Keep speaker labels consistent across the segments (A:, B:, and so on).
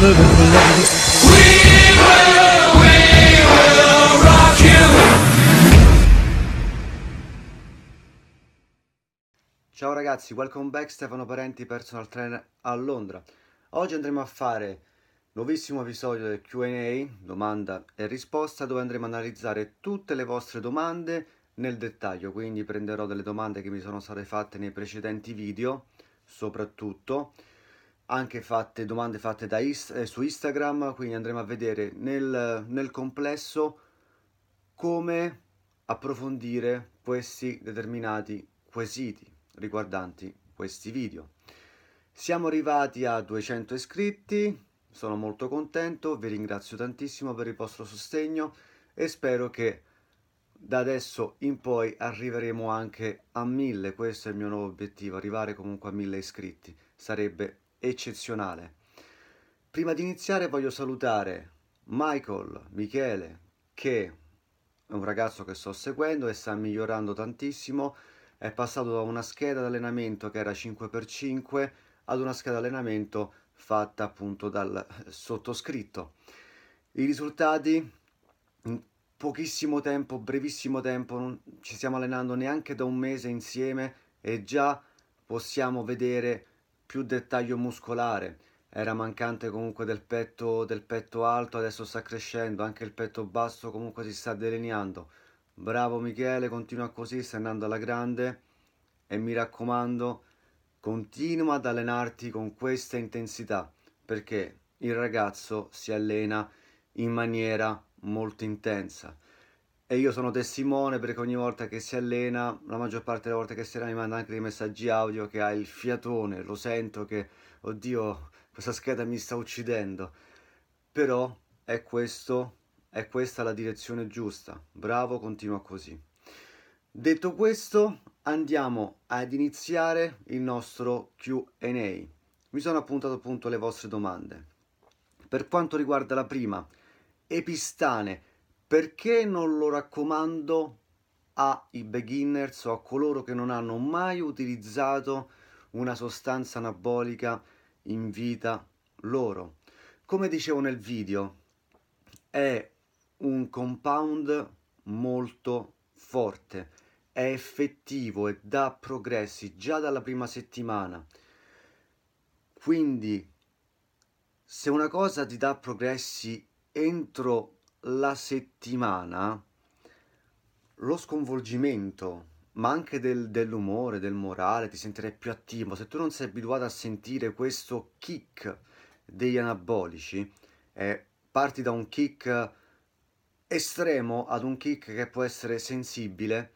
A: other than love. We will, we will rock you. Ciao ragazzi, welcome back Stefano Parenti, personal trainer a Londra. Oggi andremo a fare nuovissimo episodio del QA, domanda e risposta, dove andremo a analizzare tutte le vostre domande nel dettaglio, quindi prenderò delle domande che mi sono state fatte nei precedenti video, soprattutto anche fatte, domande fatte da is- eh, su Instagram, quindi andremo a vedere nel, nel complesso come approfondire questi determinati quesiti riguardanti questi video. Siamo arrivati a 200 iscritti, sono molto contento, vi ringrazio tantissimo per il vostro sostegno e spero che da adesso in poi arriveremo anche a 1000, questo è il mio nuovo obiettivo, arrivare comunque a 1000 iscritti, sarebbe eccezionale. Prima di iniziare voglio salutare Michael, Michele, che è un ragazzo che sto seguendo e sta migliorando tantissimo. È passato da una scheda d'allenamento che era 5x5 ad una scheda d'allenamento fatta appunto dal sottoscritto. I risultati in pochissimo tempo, brevissimo tempo, non ci stiamo allenando neanche da un mese insieme e già possiamo vedere più dettaglio muscolare, era mancante comunque del petto, del petto alto, adesso sta crescendo, anche il petto basso comunque si sta delineando. Bravo Michele, continua così, stai andando alla grande e mi raccomando, continua ad allenarti con questa intensità perché il ragazzo si allena in maniera molto intensa e io sono testimone perché ogni volta che si allena, la maggior parte delle volte che si allena mi manda anche dei messaggi audio che ha il fiatone, lo sento che, oddio, questa scheda mi sta uccidendo. Però è, questo, è questa la direzione giusta. Bravo, continua così. Detto questo, andiamo ad iniziare il nostro QA. Mi sono appuntato appunto le vostre domande. Per quanto riguarda la prima, epistane, perché non lo raccomando ai beginners o a coloro che non hanno mai utilizzato una sostanza anabolica in vita loro? Come dicevo nel video, è un compound molto forte, è effettivo e dà progressi già dalla prima settimana. Quindi, se una cosa ti dà progressi entro la settimana lo sconvolgimento, ma anche del, dell'umore, del morale, ti sentirei più attivo. Se tu non sei abituato a sentire questo kick degli anabolici, eh, parti da un kick estremo ad un kick che può essere sensibile,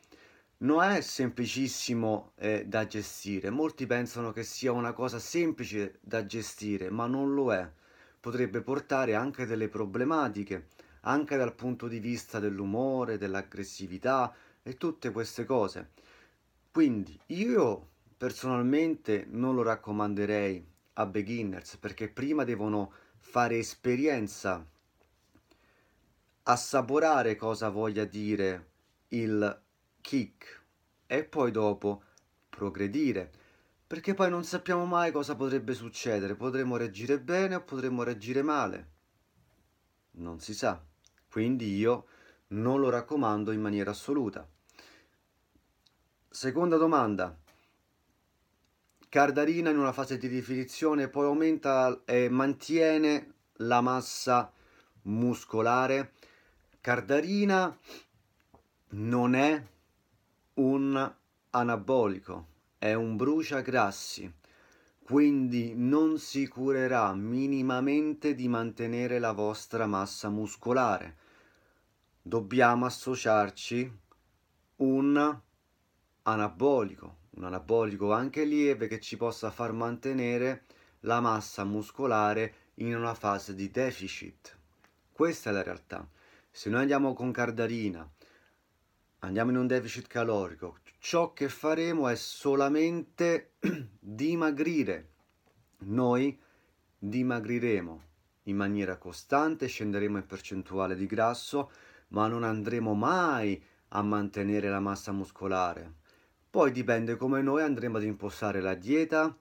A: non è semplicissimo eh, da gestire. Molti pensano che sia una cosa semplice da gestire, ma non lo è. Potrebbe portare anche delle problematiche anche dal punto di vista dell'umore, dell'aggressività e tutte queste cose. Quindi io personalmente non lo raccomanderei a beginners perché prima devono fare esperienza, assaporare cosa voglia dire il kick e poi dopo progredire. Perché poi non sappiamo mai cosa potrebbe succedere, potremmo reagire bene o potremmo reagire male. Non si sa. Quindi io non lo raccomando in maniera assoluta. Seconda domanda. Cardarina in una fase di definizione poi aumenta e mantiene la massa muscolare. Cardarina non è un anabolico, è un bruciagrassi, quindi non si curerà minimamente di mantenere la vostra massa muscolare dobbiamo associarci un anabolico, un anabolico anche lieve che ci possa far mantenere la massa muscolare in una fase di deficit. Questa è la realtà. Se noi andiamo con cardarina, andiamo in un deficit calorico, ciò che faremo è solamente dimagrire. Noi dimagriremo in maniera costante, scenderemo in percentuale di grasso, ma non andremo mai a mantenere la massa muscolare. Poi dipende come noi andremo ad impostare la dieta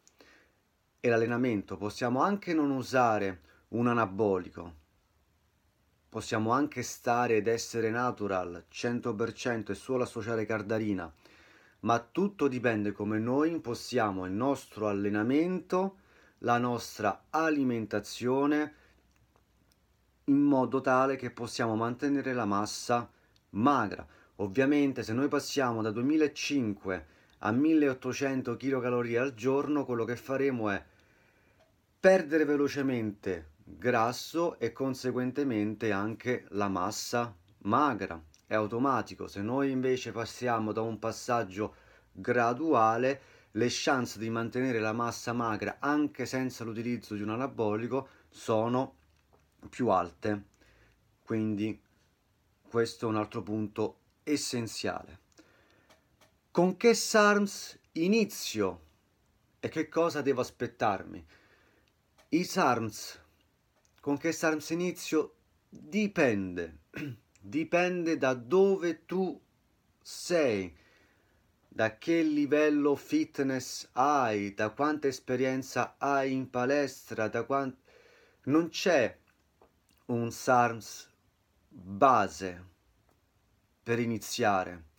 A: e l'allenamento. Possiamo anche non usare un anabolico. Possiamo anche stare ed essere natural 100% e solo associare cardarina. Ma tutto dipende come noi impostiamo il nostro allenamento, la nostra alimentazione, in modo tale che possiamo mantenere la massa magra. Ovviamente se noi passiamo da 2005 a 1800 kcal al giorno, quello che faremo è perdere velocemente grasso e conseguentemente anche la massa magra. È automatico. Se noi invece passiamo da un passaggio graduale, le chance di mantenere la massa magra anche senza l'utilizzo di un anabolico sono più alte, quindi questo è un altro punto essenziale. Con che SARMS inizio e che cosa devo aspettarmi? I SARMS, con che SARMS inizio dipende, dipende da dove tu sei, da che livello fitness hai, da quanta esperienza hai in palestra, da quant... non c'è un SARMS base per iniziare.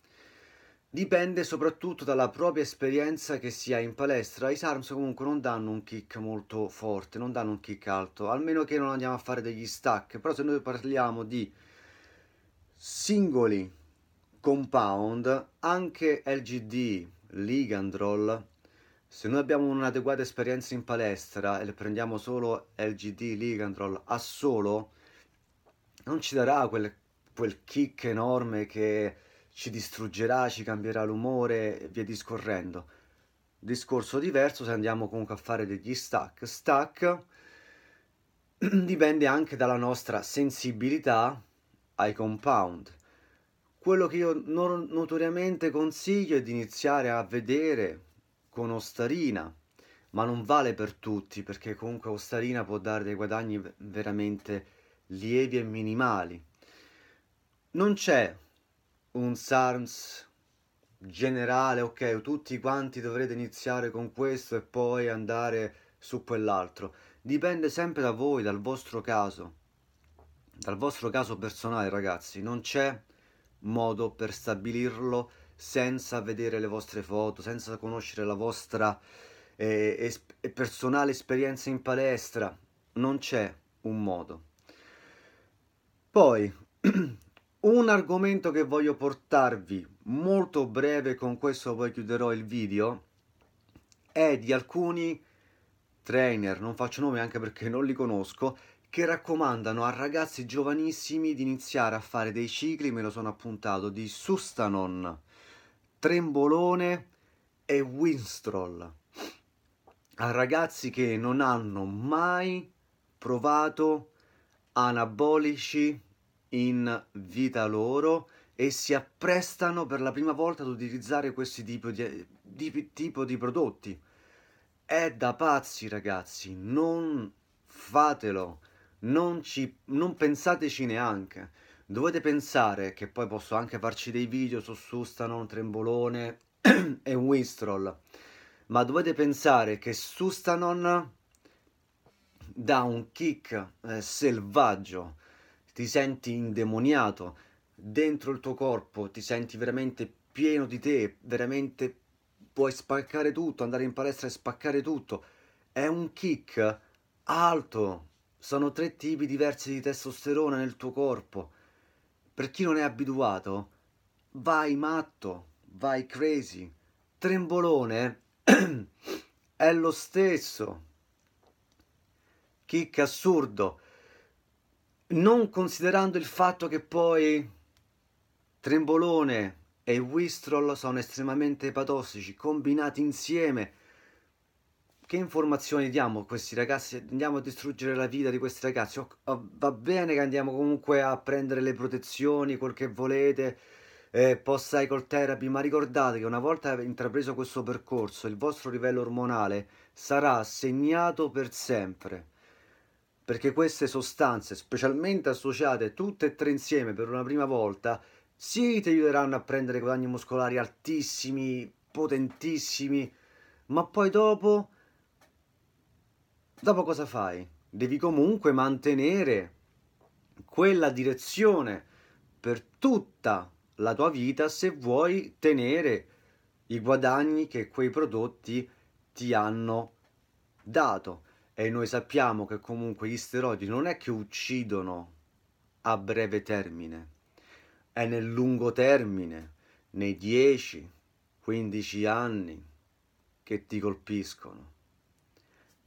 A: Dipende soprattutto dalla propria esperienza che si ha in palestra. I SARMS comunque non danno un kick molto forte, non danno un kick alto, almeno che non andiamo a fare degli stack. Però se noi parliamo di singoli compound, anche LGD, Ligandrol, se noi abbiamo un'adeguata esperienza in palestra e le prendiamo solo LGD, Ligandrol a solo, non ci darà quel, quel kick enorme che ci distruggerà, ci cambierà l'umore e via discorrendo. Discorso diverso se andiamo comunque a fare degli stack. Stack dipende anche dalla nostra sensibilità ai compound. Quello che io no- notoriamente consiglio è di iniziare a vedere con ostarina, ma non vale per tutti perché comunque ostarina può dare dei guadagni veramente lievi e minimali. Non c'è un SARMS generale, ok, tutti quanti dovrete iniziare con questo e poi andare su quell'altro. Dipende sempre da voi, dal vostro caso, dal vostro caso personale, ragazzi. Non c'è modo per stabilirlo senza vedere le vostre foto, senza conoscere la vostra eh, es- personale esperienza in palestra. Non c'è un modo. Poi, un argomento che voglio portarvi molto breve, con questo poi chiuderò il video, è di alcuni trainer, non faccio nome anche perché non li conosco, che raccomandano a ragazzi giovanissimi di iniziare a fare dei cicli, me lo sono appuntato, di Sustanon, Trembolone e Winstrol. A ragazzi che non hanno mai provato anabolici in vita loro e si apprestano per la prima volta ad utilizzare questi tipo di, di, tipo di prodotti. È da pazzi ragazzi, non fatelo, non, ci, non pensateci neanche. Dovete pensare che poi posso anche farci dei video su Sustanon, Trembolone e Winstrol, ma dovete pensare che Sustanon dà un kick eh, selvaggio, ti senti indemoniato, dentro il tuo corpo ti senti veramente pieno di te, veramente puoi spaccare tutto, andare in palestra e spaccare tutto. È un kick alto, sono tre tipi diversi di testosterone nel tuo corpo. Per chi non è abituato, vai matto, vai crazy. Trembolone è lo stesso. Kick assurdo non considerando il fatto che poi Trembolone e Wistrol sono estremamente epatossici, combinati insieme. Che informazioni diamo a questi ragazzi? Andiamo a distruggere la vita di questi ragazzi? Oh, va bene che andiamo comunque a prendere le protezioni, quel che volete, eh, post-cycle therapy, ma ricordate che una volta intrapreso questo percorso, il vostro livello ormonale sarà segnato per sempre perché queste sostanze, specialmente associate tutte e tre insieme per una prima volta, sì, ti aiuteranno a prendere guadagni muscolari altissimi, potentissimi, ma poi dopo, dopo cosa fai? Devi comunque mantenere quella direzione per tutta la tua vita se vuoi tenere i guadagni che quei prodotti ti hanno dato e noi sappiamo che comunque gli steroidi non è che uccidono a breve termine, è nel lungo termine, nei 10, 15 anni che ti colpiscono.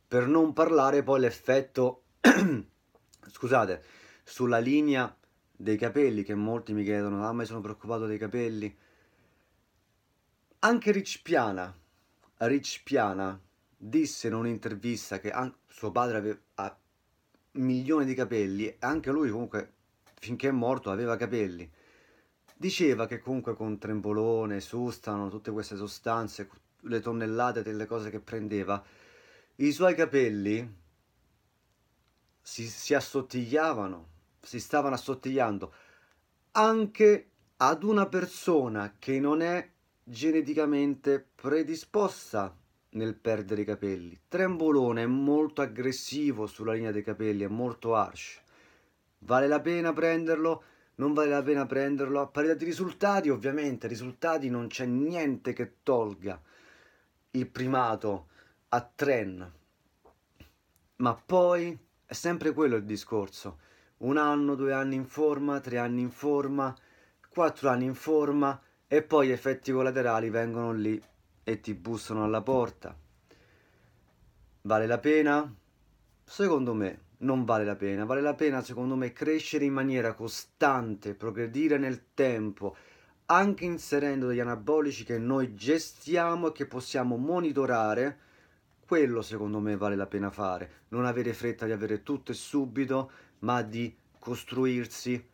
A: Per non parlare poi l'effetto, scusate, sulla linea dei capelli, che molti mi chiedono, ah ma mi sono preoccupato dei capelli. Anche Rich Piana, Rich Piana, disse in un'intervista che suo padre aveva, milioni di capelli, e anche lui comunque finché è morto aveva capelli. Diceva che comunque con trembolone, sustano, tutte queste sostanze, le tonnellate delle cose che prendeva, i suoi capelli si, si assottigliavano, si stavano assottigliando anche ad una persona che non è geneticamente predisposta nel perdere i capelli. Trembolone è molto aggressivo sulla linea dei capelli, è molto harsh. Vale la pena prenderlo? Non vale la pena prenderlo? A parità di risultati, ovviamente, risultati non c'è niente che tolga il primato a Tren. Ma poi è sempre quello il discorso. Un anno, due anni in forma, tre anni in forma, quattro anni in forma e poi gli effetti collaterali vengono lì e ti bussano alla porta. Vale la pena? Secondo me non vale la pena. Vale la pena, secondo me, crescere in maniera costante, progredire nel tempo, anche inserendo degli anabolici che noi gestiamo e che possiamo monitorare. Quello, secondo me, vale la pena fare. Non avere fretta di avere tutto e subito, ma di costruirsi,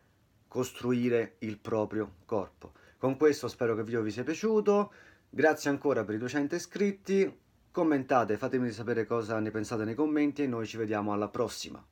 A: costruire il proprio corpo. Con questo spero che il video vi sia piaciuto. Grazie ancora per i 200 iscritti, commentate, fatemi sapere cosa ne pensate nei commenti e noi ci vediamo alla prossima.